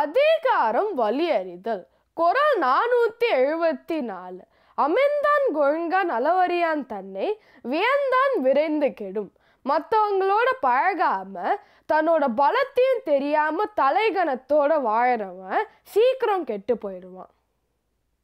அதிகாரம் வலியறிதல் குரல் நானூற்றி எழுபத்தி நாலு அமைந்தான் கொழுங்கா நலவரியான் தன்னை வியந்தான் விரைந்து கெடும் மற்றவங்களோட பழகாம தன்னோட பலத்தையும் தெரியாம தலைகணத்தோட வாழறவன் சீக்கிரம் கெட்டு போயிடுவான்